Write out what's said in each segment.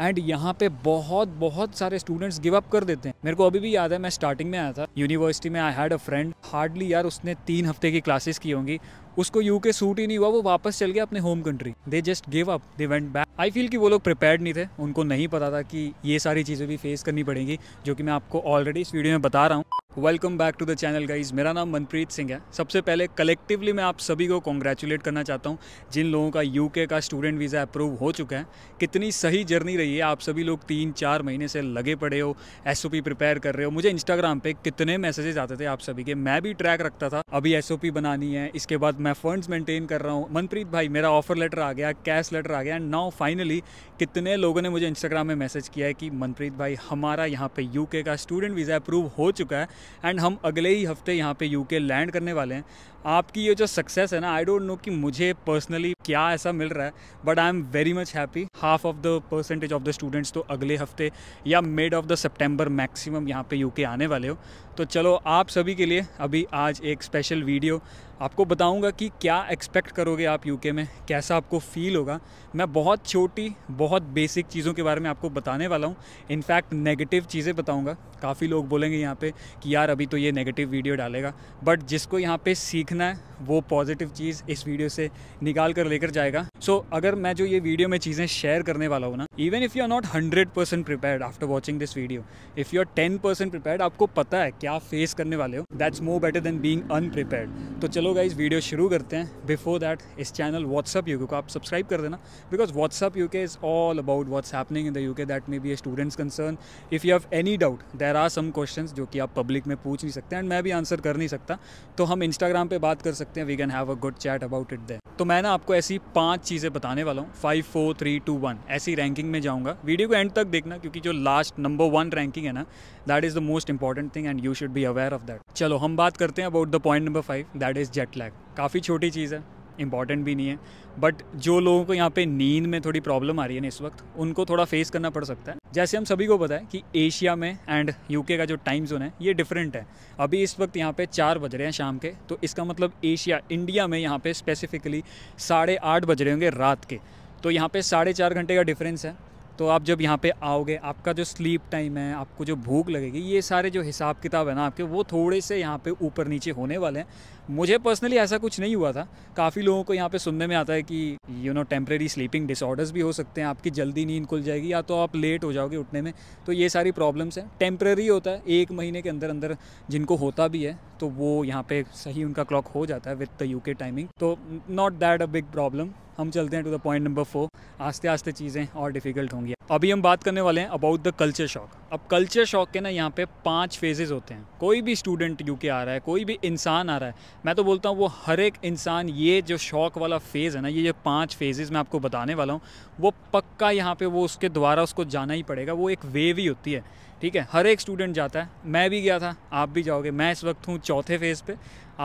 and यहाँ पे बहुत बहुत सारे स्टूडेंट्स गिव अप कर देते हैं मेरे को अभी भी याद है मैं स्टार्टिंग में आया था यूनिवर्सिटी में I had a friend hardly यार उसने तीन हफ्ते की क्लासेस की होंगी उसको यूके सूट ही नहीं हुआ वो वापस चल गया अपने home country they just give up they went back I feel कि वो लोग प्रिपेयर्ड नहीं थे उनको नहीं पता था कि ये सारी चीज़ें भी फेस करनी पड़ेंगी जो कि मैं आपको ऑलरेडी इस वीडियो में बता रहा हूँ welcome back to the channel guys मेरा नाम मनप्रीत सिंह है सबसे पहले कलेक्टिवली मैं आप सभी को कॉन्ग्रेचुलेट करना चाहता हूँ जिन लोगों का यूके का स्टूडेंट वीज़ा अप्रूव हो चुका है कितनी सही जर्नी रही है आप सभी लोग तीन चार महीने से लगे पड़े हो एस प्रिपेयर कर रहे हो मुझे इंस्टाग्राम पे कितने मैसेजेस आते थे आप सभी के मैं भी ट्रैक रखता था अभी एस बनानी है इसके बाद मैं फंड्स मेंटेन कर रहा हूँ मनप्रीत भाई मेरा ऑफर लेटर आ गया कैश लेटर आ गया एंड नाउ फाइनली कितने लोगों ने मुझे इंस्टाग्राम में मैसेज किया है कि मनप्रीत भाई हमारा यहाँ पे यूके का स्टूडेंट वीज़ा अप्रूव हो चुका है एंड हम अगले ही हफ्ते यहाँ पे यूके लैंड करने वाले हैं आपकी ये जो सक्सेस है ना आई डोंट नो कि मुझे पर्सनली क्या ऐसा मिल रहा है but I am very much happy half of the percentage of the students तो अगले हफ्ते या मिड ऑफ द सितंबर मैक्सिमम यहाँ पे यूके आने वाले हो तो चलो आप सभी के लिए अभी आज एक स्पेशल वीडियो आपको बताऊंगा कि क्या एक्सपेक्ट करोगे आप यूके में कैसा आपको फील होगा मैं बहुत छोटी बहुत बेसिक चीज़ों के बारे में आपको बताने वाला हूँ इनफैक्ट नेगेटिव चीज़ें बताऊंगा काफ़ी लोग बोलेंगे यहाँ पे कि यार अभी तो ये नेगेटिव वीडियो डालेगा बट जिसको यहाँ पे सीखना है वो पॉजिटिव चीज़ इस वीडियो से निकाल कर लेकर जाएगा सो so, अगर मैं जो ये वीडियो में चीज़ें शेयर करने वाला हूँ ना even if you are not hundred percent prepare after watching this video if you are ten percent prepare आपको पता है क्या फेस करने वाले हो that's more better than being unprepare तो चलो चलो गाइज वीडियो शुरू करते हैं बिफोर दैट इस चैनल व्हाट्सअप यू को आप सब्सक्राइब कर देना because WhatsApp U K is all about what's happening in the U K that may be a students concern if you have any doubt there are some question जो कि आप public में पूछ नहीं सकते एंड मैं भी आंसर कर नहीं सकता तो हम इंस्टाग्राम पर बात कर सकते हैं we can have a good chat about it there तो मैं ना आपको ऐसी पाँच चीज़ें बताने वाला हूँ five four three two one ऐसी रैंकिंग में जाऊँगा वीडियो को एंड तक देखना क्योंकि जो लास्ट नंबर वन रैंकिंग है ना that is the most important thing and you should be aware of that चलो हम बात करते हैं about the point number five that is jet lag काफ़ी छोटी चीज़ है इंपॉर्टेंट भी नहीं है बट जो लोगों को यहाँ पे नींद में थोड़ी प्रॉब्लम आ रही है ना इस वक्त उनको थोड़ा फेस करना पड़ सकता है जैसे हम सभी को पता है कि एशिया में एंड यूके का जो टाइम जोन है ये डिफरेंट है अभी इस वक्त यहाँ पे चार बज रहे हैं शाम के तो इसका मतलब एशिया इंडिया में यहाँ पे स्पेसिफिकली साढ़े आठ बज रहे होंगे रात के तो यहाँ पर साढ़े चार घंटे का डिफरेंस है तो आप जब यहाँ पे आओगे आपका जो स्लीप टाइम है आपको जो भूख लगेगी ये सारे जो हिसाब किताब है ना आपके वो थोड़े से यहाँ पे ऊपर नीचे होने वाले हैं मुझे पर्सनली ऐसा कुछ नहीं हुआ था काफ़ी लोगों को यहाँ पे सुनने में आता है कि you know temporary sleeping disorders भी हो सकते हैं आपकी जल्दी नींद खुल जाएगी या तो आप लेट हो जाओगे उठने में तो ये सारी प्रॉब्लम्स हैं टेम्प्रेरी होता है एक महीने के अंदर अंदर जिनको होता भी है तो वो यहाँ पे सही उनका क्लॉक हो जाता है विद द यू टाइमिंग तो not that a big problem हम चलते हैं to the point number four आस्ते आस्ते चीज़ें और डिफ़िकल्ट होंगी अभी हम बात करने वाले हैं अबाउट द कल्चर शॉक अब कल्चर शॉक के ना यहाँ पे पांच फेजेज़ होते हैं कोई भी स्टूडेंट यूके आ रहा है कोई भी इंसान आ रहा है मैं तो बोलता हूँ वो हर एक इंसान ये जो शौक वाला फेज़ है ना ये जो पांच फेजेज़ मैं आपको बताने वाला हूँ वो पक्का यहाँ पे वो उसके द्वारा उसको जाना ही पड़ेगा वो एक वेव ही होती है ठीक है हर एक स्टूडेंट जाता है मैं भी गया था आप भी जाओगे मैं इस वक्त हूँ चौथे फेज़ पर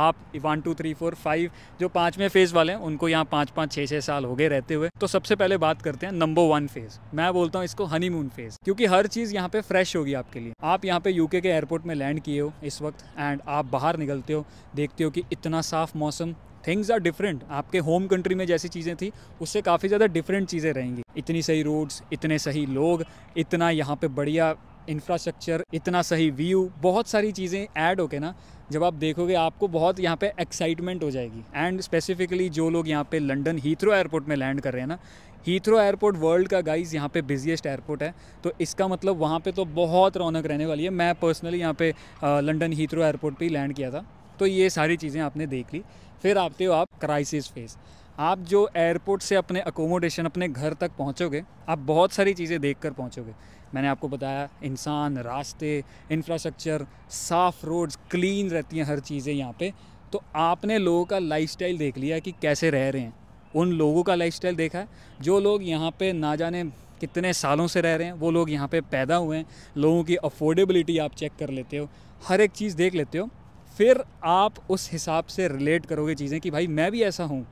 आप one two three four five जो पाँचवें फेज़ वाले हैं उनको यहाँ पाँच पाँच छः छः साल हो गए रहते हुए तो सबसे पहले बात करते हैं नंबर वन फेज़ मैं बोलता हूँ इसको हनीमून फेज़ क्योंकि हर चीज़ यहाँ पे फ्रेश होगी आपके लिए आप यहाँ पे यूके के एयरपोर्ट में लैंड किए हो इस वक्त एंड आप बाहर निकलते हो देखते हो कि इतना साफ़ मौसम थिंग्स आर डिफरेंट आपके होम कंट्री में जैसी चीज़ें थी उससे काफ़ी ज़्यादा डिफरेंट चीज़ें रहेंगी इतनी सही रोड्स इतने सही लोग इतना यहाँ पे बढ़िया इंफ्रास्ट्रक्चर इतना सही व्यू बहुत सारी चीज़ें ऐड होके ना जब आप देखोगे आपको बहुत यहाँ पे एक्साइटमेंट हो जाएगी एंड स्पेसिफिकली जो लोग यहाँ पे लंदन हीथ्रो एयरपोर्ट में लैंड कर रहे हैं ना हीथ्रो एयरपोर्ट वर्ल्ड का गाइस यहाँ पे बिजिएस्ट एयरपोर्ट है तो इसका मतलब वहाँ पे तो बहुत रौनक रहने वाली है मैं पर्सनली यहाँ पे लंदन हीथ्रो एयरपोर्ट पर ही लैंड किया था तो ये सारी चीज़ें आपने देख ली फिर आते हो आप क्राइसिस फेस आप जो एयरपोर्ट से अपने अकोमोडेशन अपने घर तक पहुंचोगे आप बहुत सारी चीज़ें देख कर पहुँचोगे मैंने आपको बताया इंसान रास्ते इंफ्रास्ट्रक्चर साफ़ रोड्स क्लीन रहती हैं हर चीज़ें यहाँ पे तो आपने लोगों का लाइफस्टाइल देख लिया कि कैसे रह रहे हैं उन लोगों का लाइफस्टाइल देखा है जो लोग यहाँ पे ना जाने कितने सालों से रह रहे हैं वो लोग यहाँ पे पैदा हुए हैं लोगों की अफोर्डेबिलिटी आप चेक कर लेते हो हर एक चीज़ देख लेते हो फिर आप उस हिसाब से रिलेट करोगे चीज़ें कि भाई मैं भी ऐसा हूँ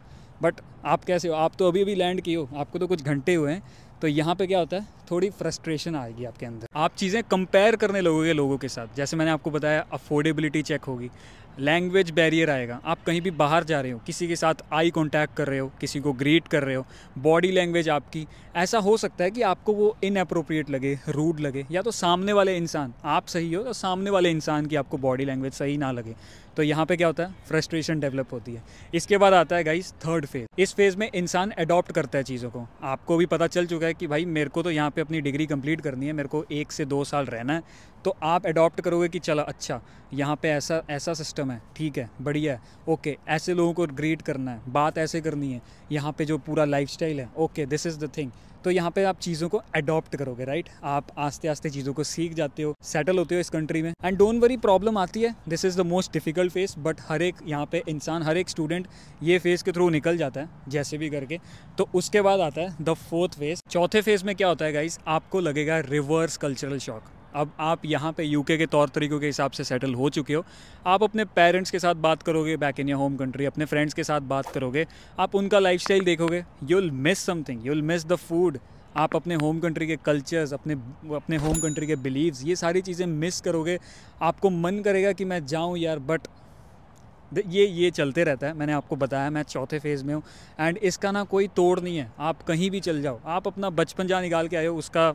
बट आप कैसे हो आप तो अभी अभी लैंड किए हो आपको तो कुछ घंटे हुए हैं तो यहाँ पे क्या होता है थोड़ी फ्रस्ट्रेशन आएगी आपके अंदर आप चीज़ें कंपेयर करने लगोगे लोगों के साथ जैसे मैंने आपको बताया अफोर्डेबिलिटी चेक होगी लैंग्वेज बैरियर आएगा आप कहीं भी बाहर जा रहे हो किसी के साथ आई कांटेक्ट कर रहे हो किसी को ग्रीट कर रहे हो बॉडी लैंग्वेज आपकी ऐसा हो सकता है कि आपको वो इनअप्रोप्रिएट लगे रूड लगे या तो सामने वाले इंसान आप सही हो तो सामने वाले इंसान की आपको बॉडी लैंग्वेज सही ना लगे तो यहाँ पे क्या होता है फ्रस्ट्रेशन डेवलप होती है इसके बाद आता है गाइस थर्ड फेज इस फेज़ में इंसान अडॉप्ट करता है चीज़ों को आपको भी पता चल चुका है कि भाई मेरे को तो यहाँ पे अपनी डिग्री कंप्लीट करनी है मेरे को एक से दो साल रहना है तो आप अडॉप्ट करोगे कि चलो अच्छा यहाँ पे ऐसा ऐसा सिस्टम है ठीक है बढ़िया है ओके ऐसे लोगों को ग्रीट करना है बात ऐसे करनी है यहाँ पे जो पूरा स्टाइल है okay this is the thing तो यहाँ पे आप चीज़ों को अडॉप्ट करोगे राइट आप आस्ते आस्ते चीज़ों को सीख जाते हो सेटल होते हो इस कंट्री में एंड डोंट वरी प्रॉब्लम आती है this is the most difficult phase but हर एक यहाँ पे इंसान हर एक स्टूडेंट ये फेज़ के थ्रू निकल जाता है जैसे भी करके तो उसके बाद आता है द फोर्थ फेज़ चौथे फेज़ में क्या होता है गाइज आपको लगेगा रिवर्स कल्चरल शॉक अब आप यहाँ पे यूके के तौर तरीक़ों के हिसाब से सेटल हो चुके हो आप अपने पेरेंट्स के साथ बात करोगे back in your home country अपने फ्रेंड्स के साथ बात करोगे आप उनका लाइफ देखोगे you will miss something you will miss the food आप अपने होम कंट्री के कल्चर्स अपने अपने होम कंट्री के बिलीव्स ये सारी चीज़ें मिस करोगे आपको मन करेगा कि मैं जाऊँ यार बट ये ये चलते रहता है मैंने आपको बताया मैं चौथे फेज़ में हूँ एंड इसका ना कोई तोड़ नहीं है आप कहीं भी चल जाओ आप अपना बचपन जहाँ निकाल के आए हो उसका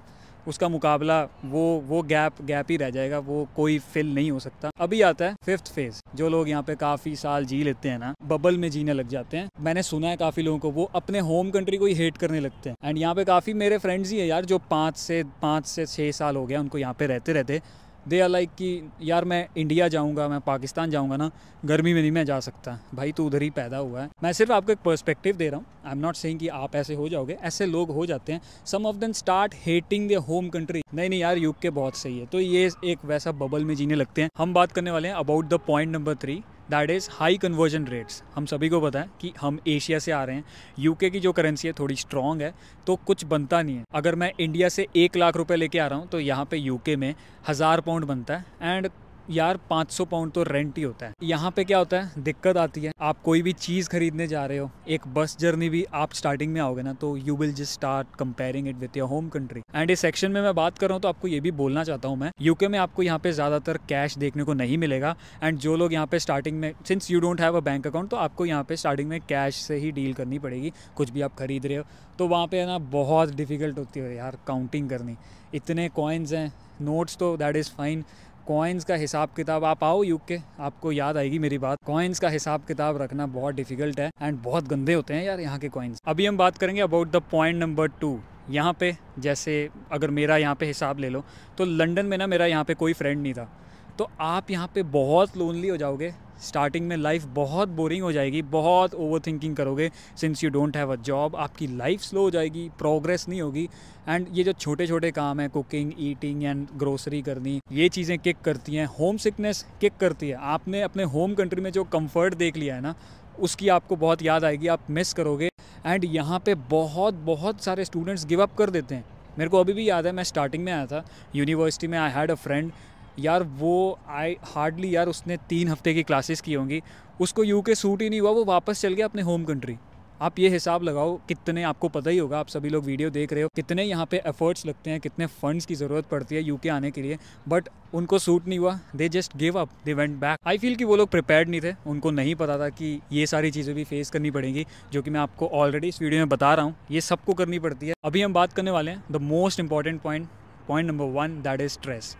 उसका मुकाबला वो वो गैप गैप ही रह जाएगा वो कोई फिल नहीं हो सकता अभी आता है फिफ्थ फेज जो लोग यहाँ पे काफ़ी साल जी लेते हैं ना बबल में जीने लग जाते हैं मैंने सुना है काफ़ी लोगों को वो अपने होम कंट्री को ही हेट करने लगते हैं एंड यहाँ पे काफ़ी मेरे फ्रेंड्स ही है यार जो पाँच से पाँच से छः साल हो गया उनको यहाँ पे रहते रहते दे आर लाइक कि यार मैं इंडिया जाऊँगा मैं पाकिस्तान जाऊँगा ना गर्मी में नहीं मैं जा सकता भाई तो उधर ही पैदा हुआ है मैं सिर्फ आपको एक पर्सपेक्टिव दे रहा हूँ आई एम नॉट सेइंग कि आप ऐसे हो जाओगे ऐसे लोग हो जाते हैं some of then start hating the home country नहीं नहीं यार यूके बहुत सही है तो ये एक वैसा बबल में जीने लगते हैं हम बात करने वाले हैं about the point number three that is high conversion rates हम सभी को पता है कि हम एशिया से आ रहे हैं यूके की जो करेंसी है थोड़ी स्ट्रॉन्ग है तो कुछ बनता नहीं है अगर मैं इंडिया से एक लाख रुपये लेके आ रहा हूँ तो यहाँ पे यूके में हज़ार पाउंड बनता है एंड यार 500 पाउंड तो रेंट ही होता है यहाँ पे क्या होता है दिक्कत आती है आप कोई भी चीज़ खरीदने जा रहे हो एक बस जर्नी भी आप स्टार्टिंग में आओगे ना तो you will just start comparing it with your home country and इस सेक्शन में मैं बात कर रहा हूँ तो आपको ये भी बोलना चाहता हूँ मैं यूके में आपको यहाँ पे ज़्यादातर कैश देखने को नहीं मिलेगा एंड जो लोग यहाँ पे स्टार्टिंग में since you don't have a bank account तो आपको यहाँ पे स्टार्टिंग में कैश से ही डील करनी पड़ेगी कुछ भी आप खरीद रहे हो तो वहाँ पे ना बहुत डिफिकल्ट होती है यार काउंटिंग करनी इतने कॉइन्स हैं नोट्स तो दैट इज़ फाइन कॉइन्स का हिसाब किताब आप आओ युग के आपको याद आएगी मेरी बात कॉइन्स का हिसाब किताब रखना बहुत डिफिकल्ट है एंड बहुत गंदे होते हैं यार यहाँ के कॉइन्स अभी हम बात करेंगे about the point number two यहाँ पे जैसे अगर मेरा यहाँ पे हिसाब ले लो तो लंदन में ना मेरा यहाँ पे कोई फ्रेंड नहीं था तो आप यहाँ पे बहुत लोनली हो जाओगे स्टार्टिंग में लाइफ बहुत बोरिंग हो जाएगी बहुत ओवर थिंकिंग करोगे since you don't have a job आपकी लाइफ स्लो हो जाएगी प्रोग्रेस नहीं होगी एंड ये जो छोटे छोटे काम हैं कुकिंग ईटिंग एंड ग्रोसरी करनी ये चीज़ें किक करती हैं होम सिकनेस किक करती है आपने अपने होम कंट्री में जो कम्फर्ट देख लिया है ना उसकी आपको बहुत याद आएगी आप मिस करोगे एंड यहाँ पे बहुत बहुत सारे स्टूडेंट्स गिव अप कर देते हैं मेरे को अभी भी याद है मैं स्टार्टिंग में आया था यूनिवर्सिटी में आई हैड अ फ्रेंड यार वो आई हार्डली यार उसने तीन हफ्ते की क्लासेस की होंगी उसको यू के सूट ही नहीं हुआ वो वापस चल गया अपने होम कंट्री आप ये हिसाब लगाओ कितने आपको पता ही होगा आप सभी लोग वीडियो देख रहे हो कितने यहाँ पे एफर्ट्स लगते हैं कितने फंड्स की ज़रूरत पड़ती है यूके आने के लिए बट उनको सूट नहीं हुआ they just give up they went back I feel कि वो लोग प्रिपेयर्ड नहीं थे उनको नहीं पता था कि ये सारी चीज़ें भी फेस करनी पड़ेंगी जो कि मैं आपको ऑलरेडी इस वीडियो में बता रहा हूँ ये सबको करनी पड़ती है अभी हम बात करने वाले हैं the most important point point number one that is stress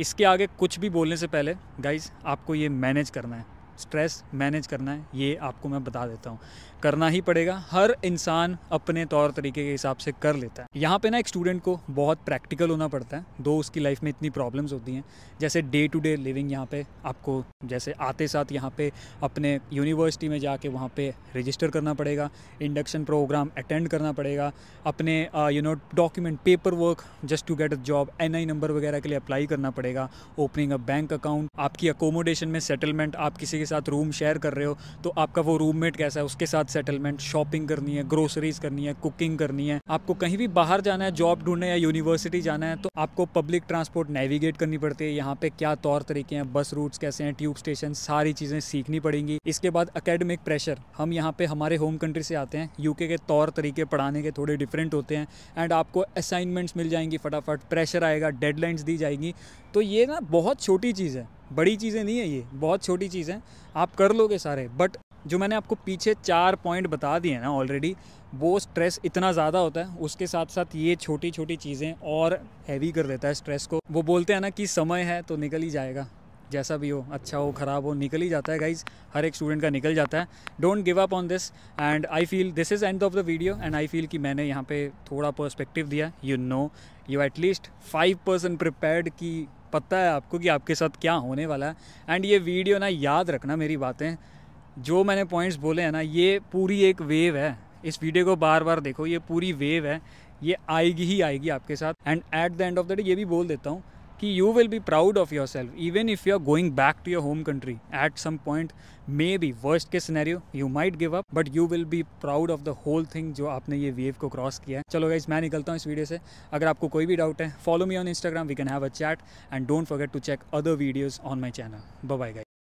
इसके आगे कुछ भी बोलने से पहले गाइज आपको ये मैनेज करना है स्ट्रेस मैनेज करना है ये आपको मैं बता देता हूँ करना ही पड़ेगा हर इंसान अपने तौर तरीके के हिसाब से कर लेता है यहाँ पे ना एक स्टूडेंट को बहुत प्रैक्टिकल होना पड़ता है दो उसकी लाइफ में इतनी प्रॉब्लम्स होती हैं जैसे डे टू डे लिविंग यहाँ पे आपको जैसे आते साथ यहाँ पे अपने यूनिवर्सिटी में जाके वहाँ पे रजिस्टर करना पड़ेगा इंडक्शन प्रोग्राम अटेंड करना पड़ेगा अपने you know document paper work just to get a job N I number वगैरह के लिए अप्लाई करना पड़ेगा ओपनिंग अ बैंक अकाउंट आपकी अकोमोडेशन में सेटलमेंट आप किसी के साथ रूम शेयर कर रहे हो तो आपका वो रूम कैसा है उसके साथ सेटलमेंट शॉपिंग करनी है ग्रोसरीज करनी है कुकिंग करनी है आपको कहीं भी बाहर जाना है जॉब ढूंढने या यूनिवर्सिटी जाना है तो आपको पब्लिक ट्रांसपोर्ट नेविगेट करनी पड़ती है यहाँ पे क्या तौर तरीके हैं बस रूट्स कैसे हैं ट्यूब स्टेशन सारी चीज़ें सीखनी पड़ेंगी इसके बाद अकेडमिक प्रेशर हम यहाँ पे हमारे होम कंट्री से आते हैं यूके के तौर तरीके पढ़ाने के थोड़े डिफरेंट होते हैं एंड आपको असाइनमेंट्स मिल जाएंगी फटाफट प्रेशर आएगा डेडलाइंस दी जाएंगी तो ये ना बहुत छोटी चीज़ है बड़ी चीज़ें नहीं है ये बहुत छोटी चीज़ें आप कर लोगे सारे बट जो मैंने आपको पीछे चार पॉइंट बता दिए ना ऑलरेडी वो स्ट्रेस इतना ज़्यादा होता है उसके साथ साथ ये छोटी छोटी चीज़ें और हैवी कर देता है स्ट्रेस को वो बोलते हैं ना कि समय है तो निकल ही जाएगा जैसा भी हो अच्छा हो ख़राब हो निकल ही जाता है गाइज हर एक स्टूडेंट का निकल जाता है don't give up on this and I feel this is end of the video and I feel कि मैंने यहाँ पे थोड़ा पर्सपेक्टिव दिया you know you at least five percent prepared कि पता है आपको कि आपके साथ क्या होने वाला है एंड ये वीडियो ना याद रखना मेरी बातें जो मैंने पॉइंट्स बोले हैं ना ये पूरी एक वेव है इस वीडियो को बार बार देखो ये पूरी वेव है ये आएगी ही आएगी आपके साथ and at the end of the day ये भी बोल देता हूँ कि you will be proud of yourself even if you are going back to your home country at some point maybe worst के scenario you might give up but you will be proud of the whole thing जो आपने ये wave को cross किया है चलो guys मैं निकलता हूँ इस वीडियो से अगर आपको कोई भी डाउट है follow me on Instagram we can have a chat and don't forget to check other videos on my channel bye guys